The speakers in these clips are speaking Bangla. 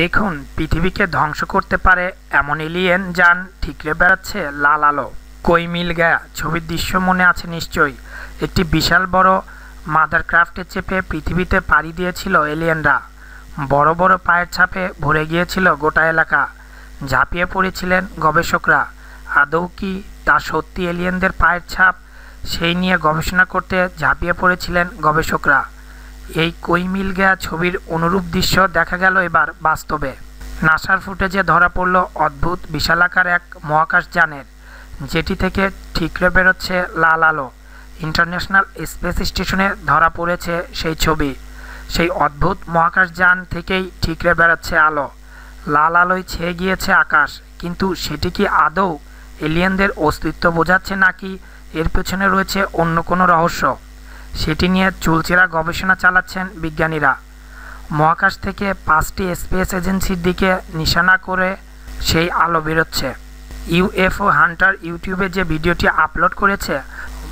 দেখুন পৃথিবীকে ধ্বংস করতে পারে এমন এলিয়েন যান ঠিকরে বেড়াচ্ছে লাল আলো কই মিল গায়া ছবির দৃশ্য মনে আছে নিশ্চয়ই একটি বিশাল বড় মাদার চেপে পৃথিবীতে পাড়ি দিয়েছিল এলিয়েনরা বড় বড় পায়ের ছাপে ভরে গিয়েছিল গোটা এলাকা ঝাঁপিয়ে পড়েছিলেন গবেষকরা আদৌ কি তা সত্যি এলিয়েনদের পায়ের ছাপ সেই নিয়ে গবেষণা করতে ঝাঁপিয়ে পড়েছিলেন গবেষকরা এই কই মিল ছবির অনুরূপ দৃশ্য দেখা গেল এবার বাস্তবে নাসার ফুটেজে ধরা পড়ল অদ্ভুত বিশালাকার এক মহাকাশযানের যেটি থেকে ঠিকরে বেরোচ্ছে লাল আলো ইন্টারন্যাশনাল স্পেস স্টেশনে ধরা পড়েছে সেই ছবি সেই অদ্ভুত মহাকাশযান থেকেই ঠিকরে বেরোচ্ছে আলো লাল আলোয় ছেয়ে গিয়েছে আকাশ কিন্তু সেটি কি আদৌ এলিয়েনদের অস্তিত্ব বোঝাচ্ছে নাকি এর পেছনে রয়েছে অন্য কোনো রহস্য সেটি নিয়ে চুলচেরা গবেষণা চালাচ্ছেন বিজ্ঞানীরা মহাকাশ থেকে পাঁচটি স্পেস এজেন্সির দিকে নিশানা করে সেই আলো বেরোচ্ছে ইউএফও হান্টার ইউটিউবে যে ভিডিওটি আপলোড করেছে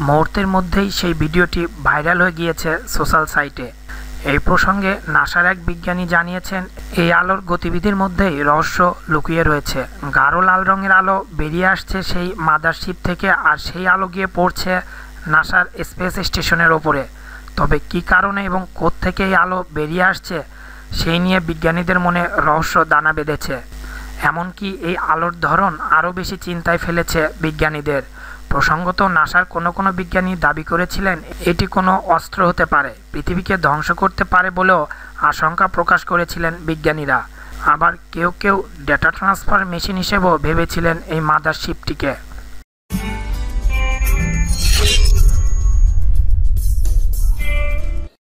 মুহূর্তের মধ্যেই সেই ভিডিওটি ভাইরাল হয়ে গিয়েছে সোশ্যাল সাইটে এই প্রসঙ্গে নাসার এক বিজ্ঞানী জানিয়েছেন এই আলোর গতিবিধির মধ্যেই রহস্য লুকিয়ে রয়েছে গাঢ় লাল রঙের আলো বেরিয়ে আসছে সেই মাদারশিপ থেকে আর সেই আলো গিয়ে পড়ছে নাসার স্পেস স্টেশনের ওপরে তবে কি কারণে এবং থেকে এই আলো বেরিয়ে আসছে সেই নিয়ে বিজ্ঞানীদের মনে রহস্য দানা বেঁধেছে এমনকি এই আলোর ধরন আরও বেশি চিন্তায় ফেলেছে বিজ্ঞানীদের প্রসঙ্গত নাসার কোনো কোনো বিজ্ঞানী দাবি করেছিলেন এটি কোনো অস্ত্র হতে পারে পৃথিবীকে ধ্বংস করতে পারে বলেও আশঙ্কা প্রকাশ করেছিলেন বিজ্ঞানীরা আবার কেউ কেউ ডেটা ট্রান্সফার মেশিন হিসেবেও ভেবেছিলেন এই মাদার শিপটিকে